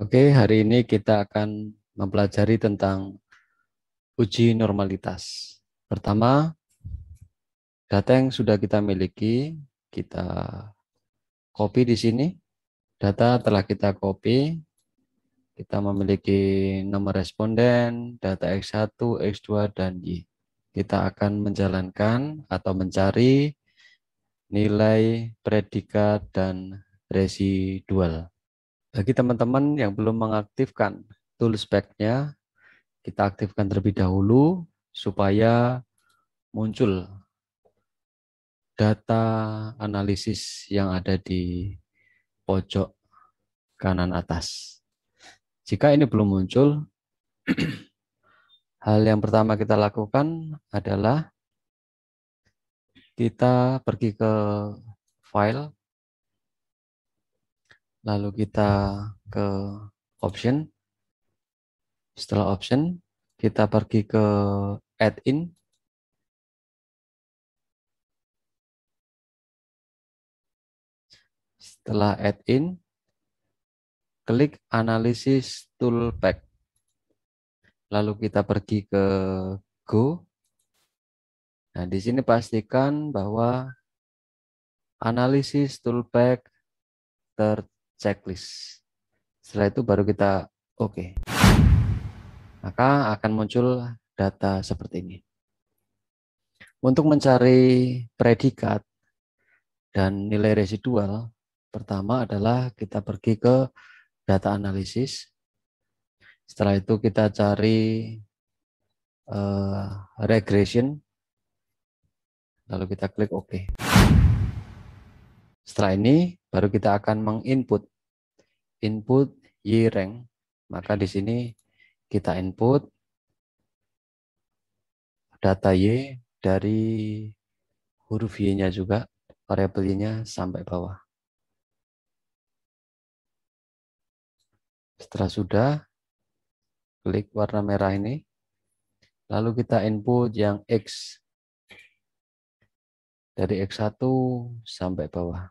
Oke, hari ini kita akan mempelajari tentang uji normalitas. Pertama, data yang sudah kita miliki, kita copy di sini. Data telah kita copy, kita memiliki nomor responden, data X1, X2, dan Y. Kita akan menjalankan atau mencari nilai predikat dan residual. Bagi teman-teman yang belum mengaktifkan tools pack-nya, kita aktifkan terlebih dahulu supaya muncul data analisis yang ada di pojok kanan atas. Jika ini belum muncul, hal yang pertama kita lakukan adalah kita pergi ke file Lalu kita ke option. Setelah option, kita pergi ke add-in. Setelah add-in, klik analisis tool pack. Lalu kita pergi ke go. Nah, di sini pastikan bahwa analisis tool pack checklist. Setelah itu baru kita oke. Okay. Maka akan muncul data seperti ini. Untuk mencari predikat dan nilai residual, pertama adalah kita pergi ke data analisis. Setelah itu kita cari uh, regression, lalu kita klik OK. Setelah ini, baru kita akan menginput input y rank. Maka di sini kita input data y dari huruf y-nya juga, variabel y-nya sampai bawah. Setelah sudah, klik warna merah ini. Lalu kita input yang X. Dari X1 sampai bawah.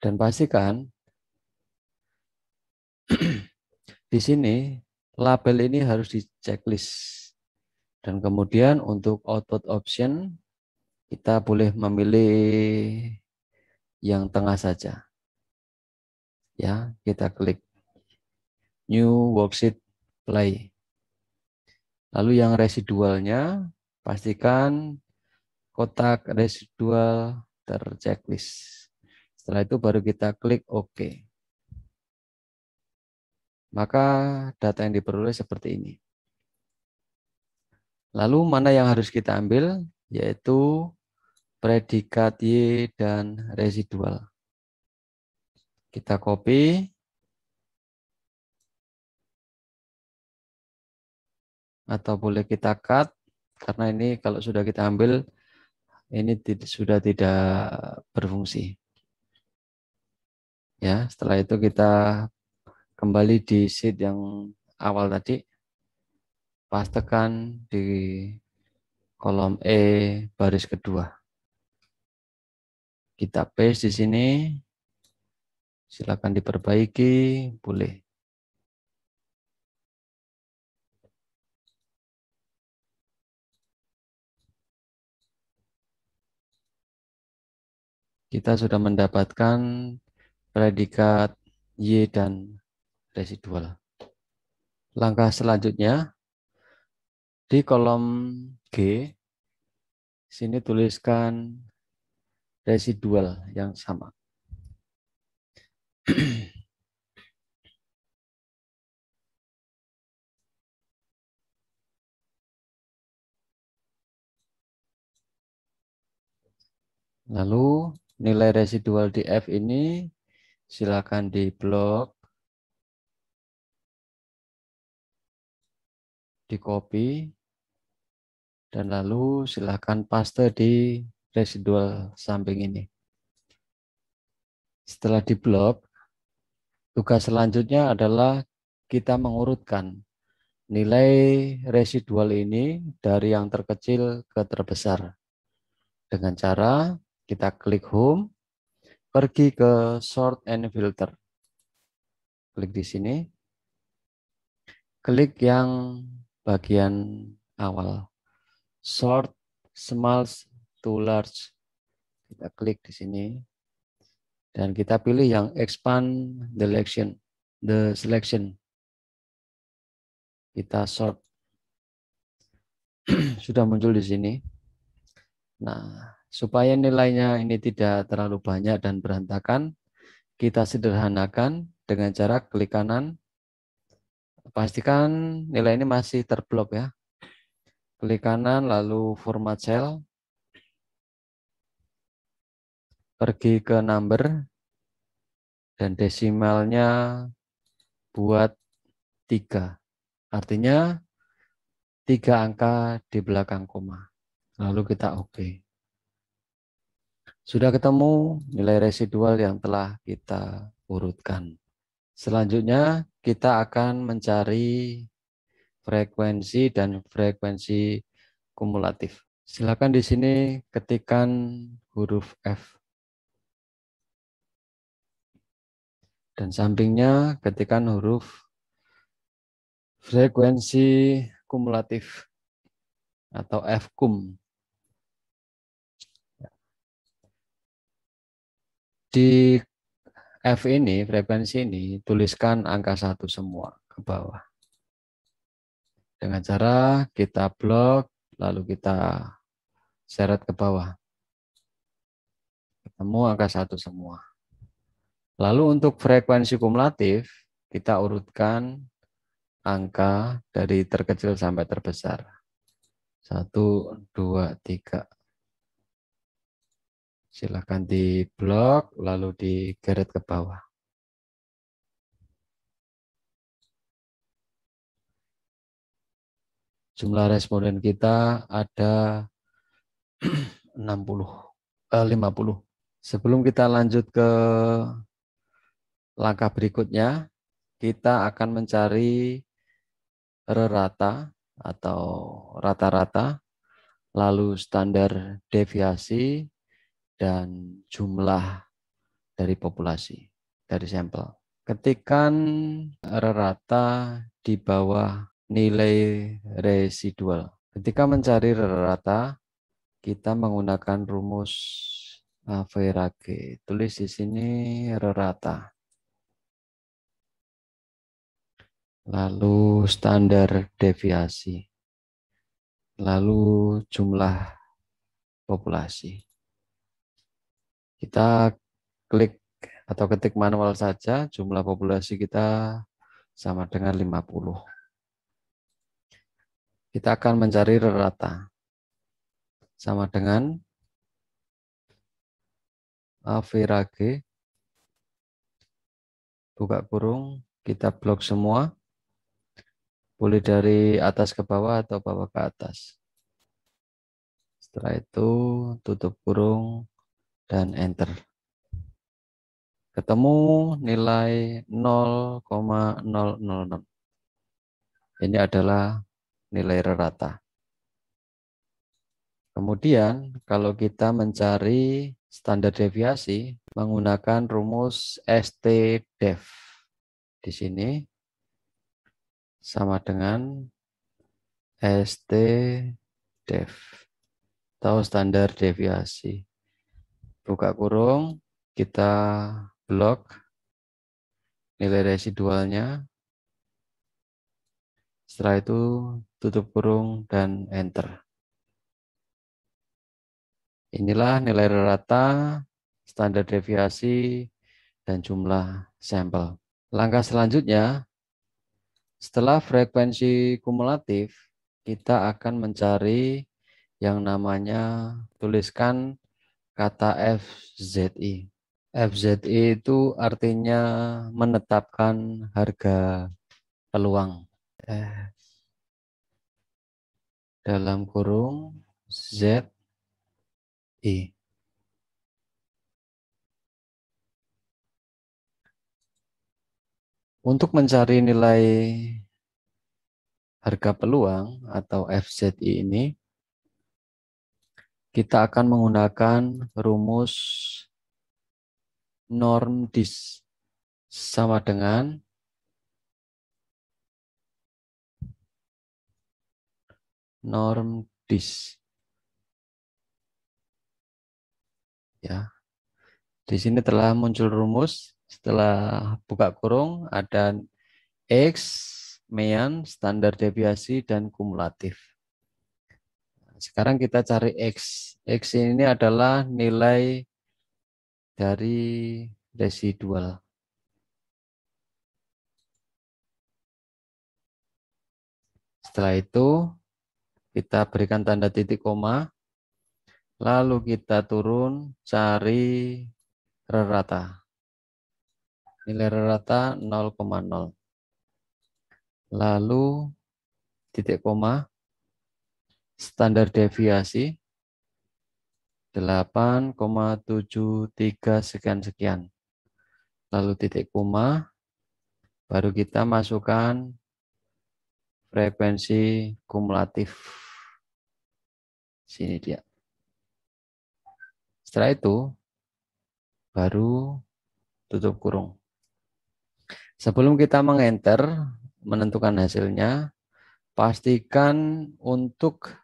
Dan pastikan di sini label ini harus di checklist. Dan kemudian untuk output option kita boleh memilih yang tengah saja. Ya, kita klik new worksheet play. Lalu yang residualnya pastikan kotak residual terchecklist. Setelah itu baru kita klik OK. Maka data yang diperoleh seperti ini. Lalu mana yang harus kita ambil? Yaitu predikat Y dan residual. Kita copy. Atau boleh kita cut. Karena ini kalau sudah kita ambil, ini sudah tidak berfungsi. Ya, setelah itu kita kembali di sheet yang awal tadi. Pastekan di kolom E baris kedua. Kita paste di sini. Silakan diperbaiki, boleh. kita sudah mendapatkan predikat Y dan residual. Langkah selanjutnya, di kolom G, sini tuliskan residual yang sama. Lalu nilai residual di F ini silakan di blog, di copy, dan lalu silakan paste di residual samping ini. Setelah di blog, tugas selanjutnya adalah kita mengurutkan nilai residual ini dari yang terkecil ke terbesar. Dengan cara kita klik home, pergi ke sort and filter. Klik di sini. Klik yang bagian awal. Sort small to large. Kita klik di sini. Dan kita pilih yang expand the selection. The selection. Kita sort. Sudah muncul di sini. Nah, Supaya nilainya ini tidak terlalu banyak dan berantakan, kita sederhanakan dengan cara klik kanan. Pastikan nilai ini masih terblok ya. Klik kanan lalu format cell. Pergi ke number dan desimalnya buat 3. Artinya tiga angka di belakang koma. Lalu kita oke. Okay. Sudah ketemu nilai residual yang telah kita urutkan. Selanjutnya kita akan mencari frekuensi dan frekuensi kumulatif. Silakan di sini ketikkan huruf F. Dan sampingnya ketikkan huruf frekuensi kumulatif atau f -kum. Di F ini, frekuensi ini, tuliskan angka satu semua ke bawah. Dengan cara kita blok, lalu kita seret ke bawah. Ketemu angka satu semua. Lalu untuk frekuensi kumulatif, kita urutkan angka dari terkecil sampai terbesar. Satu, dua, tiga, Silahkan di blok, lalu digeret ke bawah. Jumlah responden kita ada 60, eh, 50. Sebelum kita lanjut ke langkah berikutnya, kita akan mencari rata-rata atau rata-rata, lalu standar deviasi, dan jumlah dari populasi, dari sampel. Ketikan rata di bawah nilai residual. Ketika mencari rata, kita menggunakan rumus Average. Eh, Tulis di sini rata. Lalu standar deviasi. Lalu jumlah populasi. Kita klik atau ketik manual saja, jumlah populasi kita sama dengan 50. Kita akan mencari rata. Sama dengan average buka kurung, kita blok semua. Boleh dari atas ke bawah atau bawah ke atas. Setelah itu tutup kurung, dan enter. Ketemu nilai 0,006. Ini adalah nilai rata. Kemudian kalau kita mencari standar deviasi menggunakan rumus STDEV di sini sama dengan STDEV atau standar deviasi buka kurung, kita blok nilai residualnya. Setelah itu tutup kurung dan enter. Inilah nilai rata, standar deviasi, dan jumlah sampel. Langkah selanjutnya, setelah frekuensi kumulatif, kita akan mencari yang namanya tuliskan kata FZI. FZI itu artinya menetapkan harga peluang. Eh. dalam kurung ZI. Untuk mencari nilai harga peluang atau FZI ini, kita akan menggunakan rumus norm dis sama dengan norm dis. Ya. Di sini telah muncul rumus setelah buka kurung ada x, mean, standar deviasi dan kumulatif sekarang kita cari X. X ini adalah nilai dari residual. Setelah itu kita berikan tanda titik koma. Lalu kita turun cari rata. Nilai rata 0,0. Lalu titik koma standar deviasi 8,73 sekian-sekian. Lalu titik koma, baru kita masukkan frekuensi kumulatif. Sini dia. Setelah itu, baru tutup kurung. Sebelum kita mengenter, menentukan hasilnya, pastikan untuk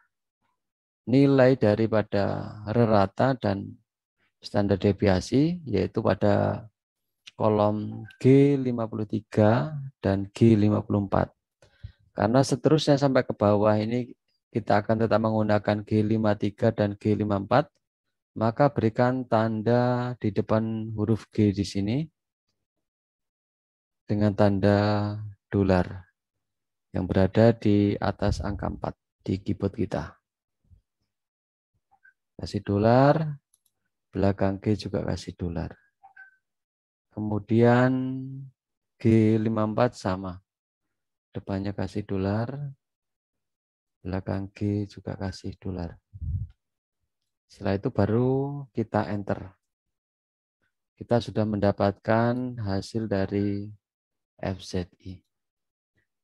nilai daripada rata-rata dan standar deviasi yaitu pada kolom G53 dan G54. Karena seterusnya sampai ke bawah ini kita akan tetap menggunakan G53 dan G54, maka berikan tanda di depan huruf G di sini dengan tanda dolar yang berada di atas angka 4 di keyboard kita kasih dolar, belakang G juga kasih dolar. Kemudian G54 sama, depannya kasih dolar, belakang G juga kasih dolar. Setelah itu baru kita enter. Kita sudah mendapatkan hasil dari FZI.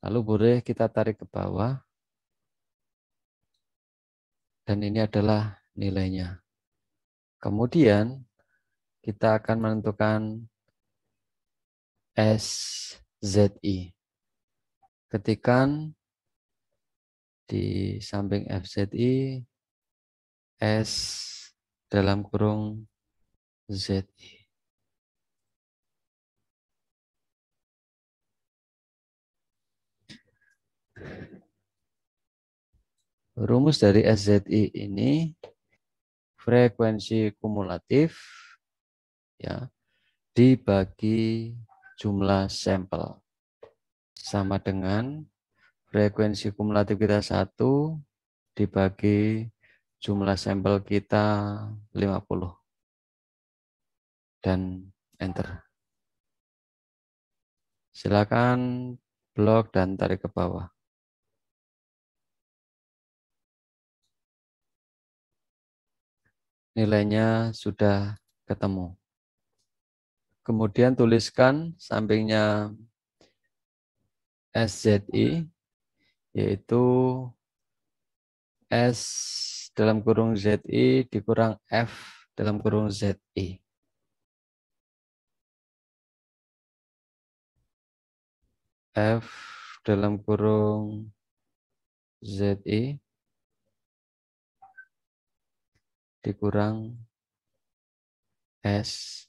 Lalu boleh kita tarik ke bawah. Dan ini adalah nilainya. Kemudian kita akan menentukan SZI. Ketikan di samping FZI S dalam kurung ZI. Rumus dari SZI ini frekuensi kumulatif ya dibagi jumlah sampel sama dengan frekuensi kumulatif kita satu dibagi jumlah sampel kita 50 dan enter silakan blok dan tarik ke bawah nilainya sudah ketemu. Kemudian tuliskan sampingnya SZI, yaitu S dalam kurung ZI dikurang F dalam kurung ZI. F dalam kurung ZI dikurang S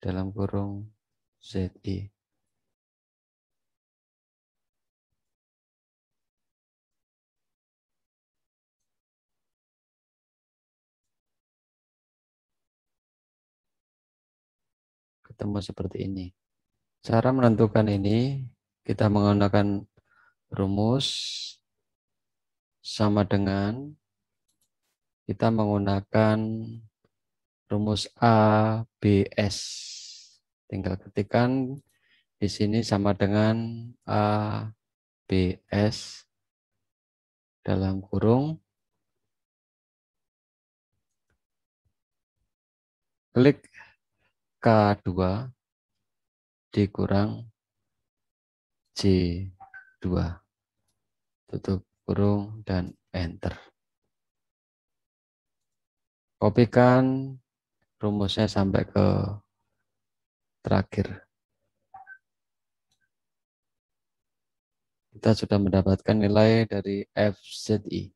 dalam kurung ZI. Ketemu seperti ini. Cara menentukan ini, kita menggunakan rumus sama dengan kita menggunakan rumus ABS. Tinggal ketikkan di sini sama dengan ABS dalam kurung. Klik K2 dikurang C2. Tutup kurung dan enter. Kopikan rumusnya sampai ke terakhir. Kita sudah mendapatkan nilai dari FZI.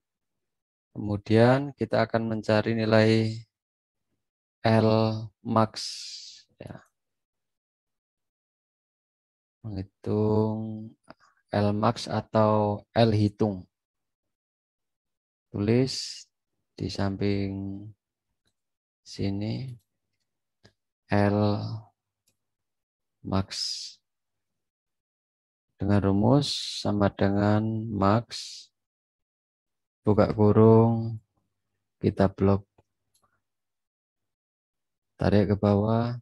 Kemudian kita akan mencari nilai L max. Ya. Menghitung L max atau L hitung. Tulis di samping sini L max dengan rumus sama dengan max buka kurung kita blok tarik ke bawah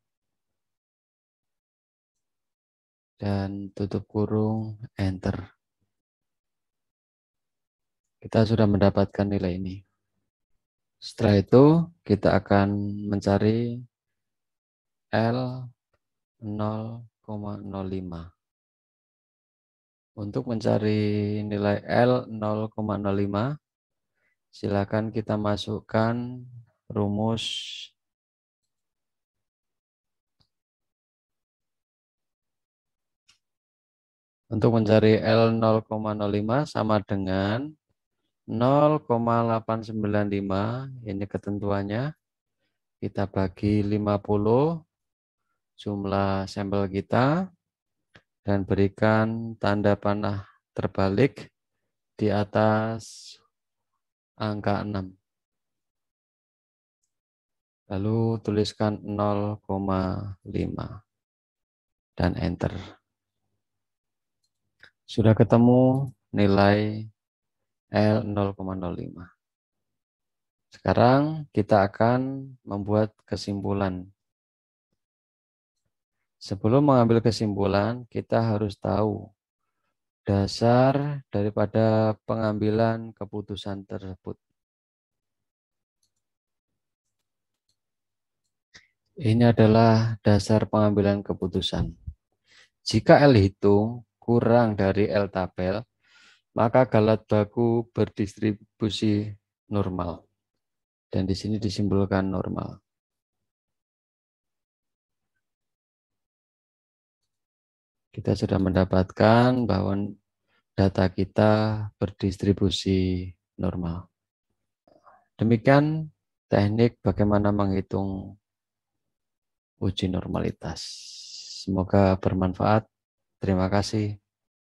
dan tutup kurung enter kita sudah mendapatkan nilai ini setelah itu kita akan mencari L 0,05. Untuk mencari nilai L 0,05, silakan kita masukkan rumus Untuk mencari L 0,05 sama dengan 0,895 ini ketentuannya. Kita bagi 50 jumlah sampel kita dan berikan tanda panah terbalik di atas angka 6. Lalu tuliskan 0,5 dan enter. Sudah ketemu nilai L 0,05. Sekarang kita akan membuat kesimpulan. Sebelum mengambil kesimpulan, kita harus tahu dasar daripada pengambilan keputusan tersebut. Ini adalah dasar pengambilan keputusan. Jika L hitung kurang dari L tabel, maka galat baku berdistribusi normal. Dan di sini disimpulkan normal. Kita sudah mendapatkan bahwa data kita berdistribusi normal. Demikian teknik bagaimana menghitung uji normalitas. Semoga bermanfaat. Terima kasih.